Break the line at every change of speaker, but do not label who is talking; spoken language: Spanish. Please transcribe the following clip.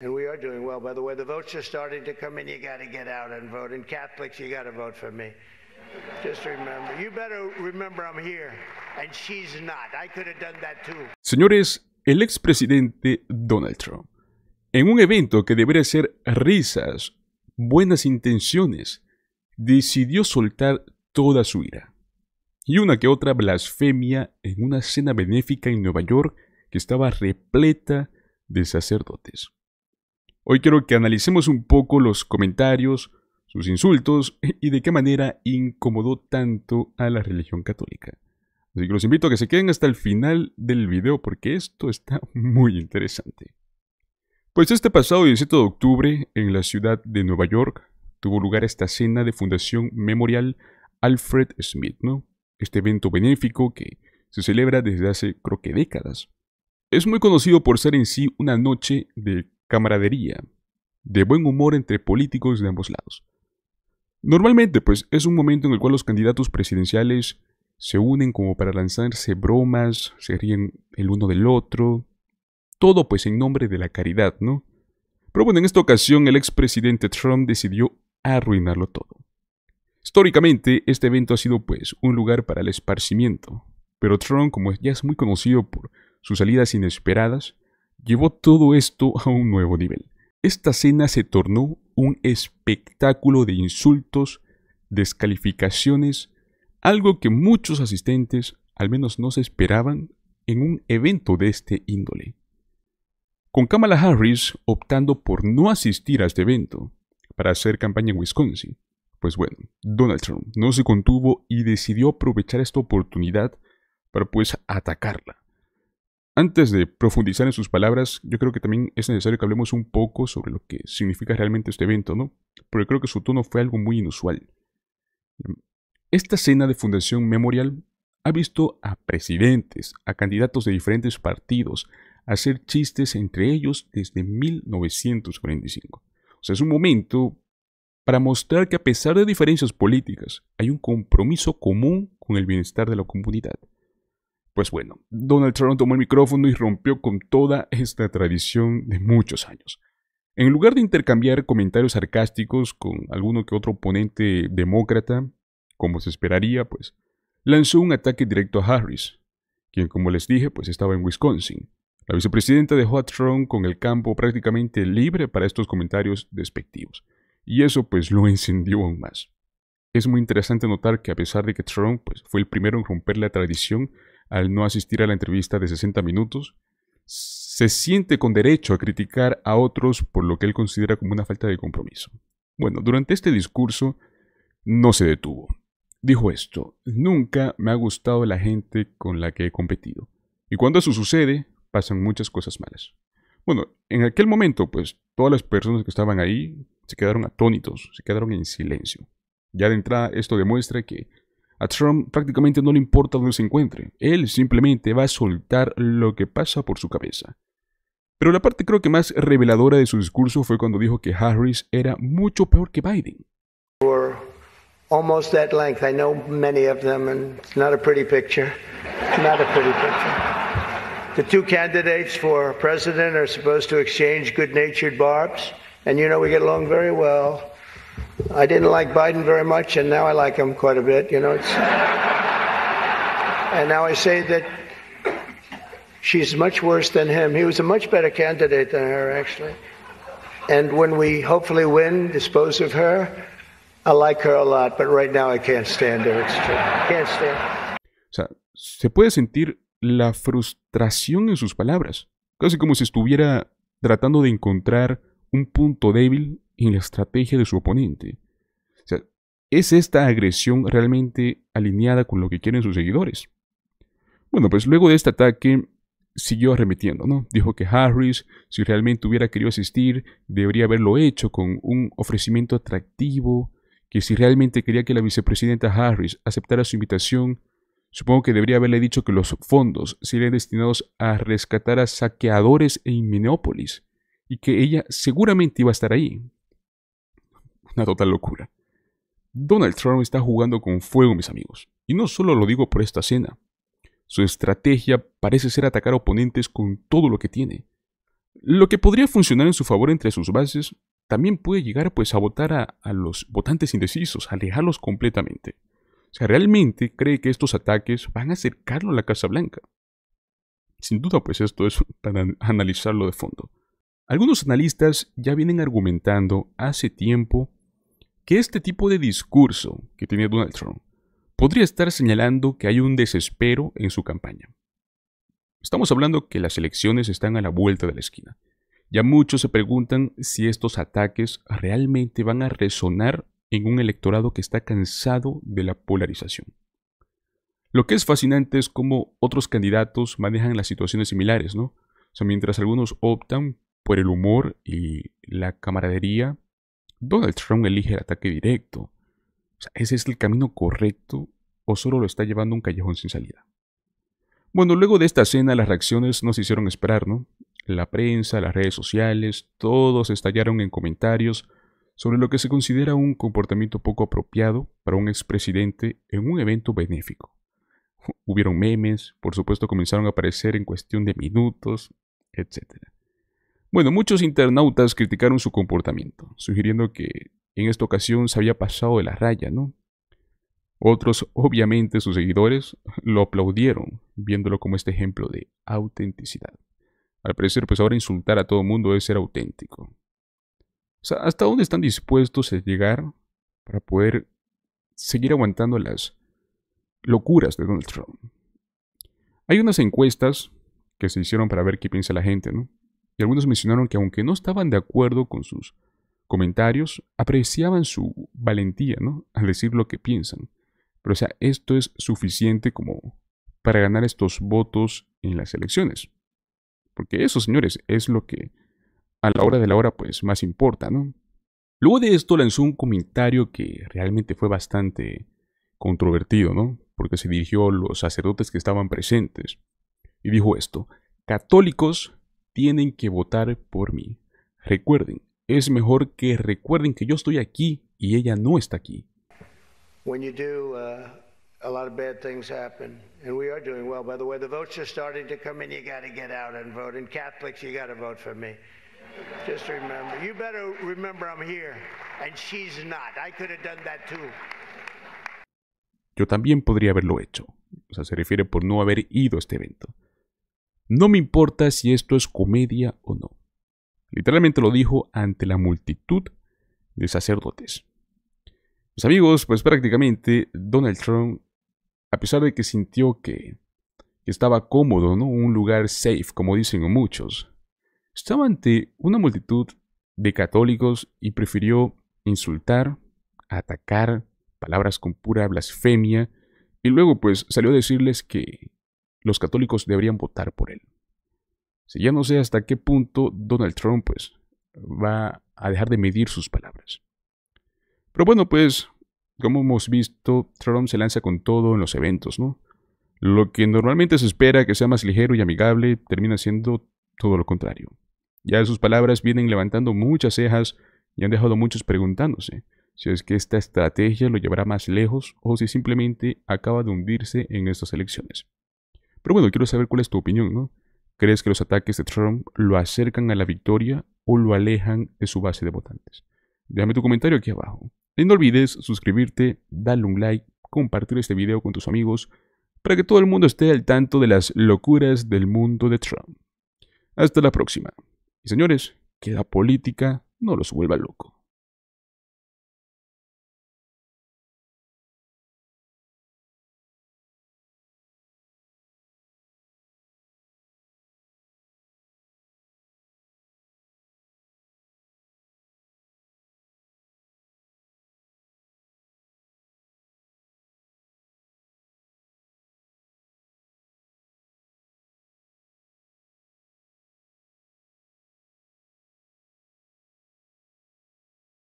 And we are doing well. By the way, the votes are starting to come in. You got to get out and vote. And Catholics, you got to vote for me. Just remember. You better remember I'm here. And she's not. I could have done
that too. Señores, el expresidente Donald Trump, en un evento que debería ser risas, buenas intenciones, decidió soltar toda su ira. Y una que otra blasfemia en una cena benéfica en Nueva York que estaba repleta de sacerdotes. Hoy quiero que analicemos un poco los comentarios, sus insultos y de qué manera incomodó tanto a la religión católica. Así que los invito a que se queden hasta el final del video porque esto está muy interesante. Pues este pasado 17 de octubre, en la ciudad de Nueva York, tuvo lugar esta cena de Fundación Memorial Alfred Smith, ¿no? Este evento benéfico que se celebra desde hace creo que décadas. Es muy conocido por ser en sí una noche de camaradería, de buen humor entre políticos de ambos lados. Normalmente, pues, es un momento en el cual los candidatos presidenciales se unen como para lanzarse bromas, se ríen el uno del otro, todo pues en nombre de la caridad, ¿no? Pero bueno, en esta ocasión el expresidente Trump decidió arruinarlo todo. Históricamente, este evento ha sido pues un lugar para el esparcimiento, pero Trump, como ya es muy conocido por sus salidas inesperadas, llevó todo esto a un nuevo nivel. Esta cena se tornó un espectáculo de insultos, descalificaciones, algo que muchos asistentes al menos no se esperaban en un evento de este índole. Con Kamala Harris optando por no asistir a este evento para hacer campaña en Wisconsin. Pues bueno, Donald Trump no se contuvo y decidió aprovechar esta oportunidad para pues atacarla. Antes de profundizar en sus palabras, yo creo que también es necesario que hablemos un poco sobre lo que significa realmente este evento, ¿no? Porque creo que su tono fue algo muy inusual. Esta cena de Fundación Memorial ha visto a presidentes, a candidatos de diferentes partidos, hacer chistes entre ellos desde 1945. O sea, es un momento para mostrar que a pesar de diferencias políticas, hay un compromiso común con el bienestar de la comunidad. Pues bueno, Donald Trump tomó el micrófono y rompió con toda esta tradición de muchos años. En lugar de intercambiar comentarios sarcásticos con alguno que otro oponente demócrata, como se esperaría, pues, lanzó un ataque directo a Harris, quien, como les dije, pues estaba en Wisconsin. La vicepresidenta dejó a Trump con el campo prácticamente libre para estos comentarios despectivos, y eso pues lo encendió aún más. Es muy interesante notar que a pesar de que Trump pues, fue el primero en romper la tradición, al no asistir a la entrevista de 60 minutos, se siente con derecho a criticar a otros por lo que él considera como una falta de compromiso. Bueno, durante este discurso no se detuvo. Dijo esto, nunca me ha gustado la gente con la que he competido. Y cuando eso sucede, pasan muchas cosas malas. Bueno, en aquel momento, pues todas las personas que estaban ahí se quedaron atónitos, se quedaron en silencio. Ya de entrada, esto demuestra que a Trump prácticamente no le importa dónde se encuentre, él simplemente va a soltar lo que pasa por su cabeza. Pero la parte creo que más reveladora de su discurso fue cuando dijo que Harris era mucho peor que Biden.
almost at length. I know many of them, and it's not a pretty picture. It's not a pretty picture. The two candidates for president are supposed to exchange good natured barbs, and you know we get along very well. I didn't like Biden very much, and now I like him quite a bit. You know, and now I say that she's much worse than him. He was a much better candidate than her, actually. And when we hopefully win, dispose of her, I like her a lot. But right now, I can't stand her. It's true. Can't stand.
O sea, se puede sentir la frustración en sus palabras, casi como si estuviera tratando de encontrar un punto débil en la estrategia de su oponente. O sea, ¿es esta agresión realmente alineada con lo que quieren sus seguidores? Bueno, pues luego de este ataque siguió arremetiendo, ¿no? Dijo que Harris, si realmente hubiera querido asistir, debería haberlo hecho con un ofrecimiento atractivo, que si realmente quería que la vicepresidenta Harris aceptara su invitación, supongo que debería haberle dicho que los fondos serían destinados a rescatar a saqueadores en Minneapolis y que ella seguramente iba a estar ahí. Una total locura. Donald Trump está jugando con fuego, mis amigos. Y no solo lo digo por esta cena. Su estrategia parece ser atacar a oponentes con todo lo que tiene. Lo que podría funcionar en su favor entre sus bases también puede llegar pues a votar a, los votantes indecisos, a alejarlos completamente. O sea, realmente cree que estos ataques van a acercarlo a la Casa Blanca. Sin duda pues esto es para analizarlo de fondo. Algunos analistas ya vienen argumentando hace tiempo que este tipo de discurso que tiene Donald Trump podría estar señalando que hay un desespero en su campaña. Estamos hablando que las elecciones están a la vuelta de la esquina. Ya muchos se preguntan si estos ataques realmente van a resonar en un electorado que está cansado de la polarización. Lo que es fascinante es cómo otros candidatos manejan las situaciones similares, ¿no? O sea, mientras algunos optan por el humor y la camaradería Donald Trump elige el ataque directo. ¿ese es el camino correcto o solo lo está llevando un callejón sin salida? Bueno, luego de esta escena, las reacciones nos hicieron esperar, ¿no? La prensa, las redes sociales, todos estallaron en comentarios sobre lo que se considera un comportamiento poco apropiado para un expresidente en un evento benéfico. Hubieron memes, por supuesto comenzaron a aparecer en cuestión de minutos, etc. Bueno, muchos internautas criticaron su comportamiento, sugiriendo que en esta ocasión se había pasado de la raya, ¿no? Otros, obviamente sus seguidores, lo aplaudieron, viéndolo como este ejemplo de autenticidad. Al parecer, pues ahora insultar a todo el mundo es ser auténtico. O sea, ¿hasta dónde están dispuestos a llegar para poder seguir aguantando las locuras de Donald Trump? Hay unas encuestas que se hicieron para ver qué piensa la gente, ¿no? y algunos mencionaron que aunque no estaban de acuerdo con sus comentarios, apreciaban su valentía, ¿no? Al decir lo que piensan. Pero o sea, esto es suficiente como para ganar estos votos en las elecciones. Porque eso, señores, es lo que a la hora de la hora pues más importa, ¿no? Luego de esto lanzó un comentario que realmente fue bastante controvertido, ¿no? Porque se dirigió a los sacerdotes que estaban presentes. Y dijo esto, católicos tienen que votar por mí. Recuerden, es mejor que recuerden que yo estoy aquí y ella no está aquí.
When you do, uh, a lot of bad things happen, and we are doing well. By the way, the votes are starting to come in. You got to get out and vote. And Catholics, you got to vote for me. Just remember, you better remember I'm here, and she's not. I could have done that too.
Yo también podría haberlo hecho. O sea, se refiere por no haber ido a este evento. No me importa si esto es comedia o no. Literalmente lo dijo ante la multitud de sacerdotes. Mis amigos, pues prácticamente Donald Trump, a pesar de que sintió que, que estaba cómodo, ¿no? Un lugar safe, como dicen muchos, estaba ante una multitud de católicos y prefirió insultar, atacar, palabras con pura blasfemia, y luego pues salió a decirles que, los católicos deberían votar por él. Si ya no sé hasta qué punto Donald Trump pues, va a dejar de medir sus palabras. Pero bueno, pues, como hemos visto, Trump se lanza con todo en los eventos, ¿no? Lo que normalmente se espera que sea más ligero y amigable termina siendo todo lo contrario. Ya sus palabras vienen levantando muchas cejas y han dejado muchos preguntándose si es que esta estrategia lo llevará más lejos o si simplemente acaba de hundirse en estas elecciones. Pero bueno, quiero saber cuál es tu opinión, ¿no? ¿Crees que los ataques de Trump lo acercan a la victoria o lo alejan de su base de votantes? Déjame tu comentario aquí abajo. Y no olvides suscribirte, darle un like, compartir este video con tus amigos para que todo el mundo esté al tanto de las locuras del mundo de Trump. Hasta la próxima. Y señores, que la política no los vuelva loco.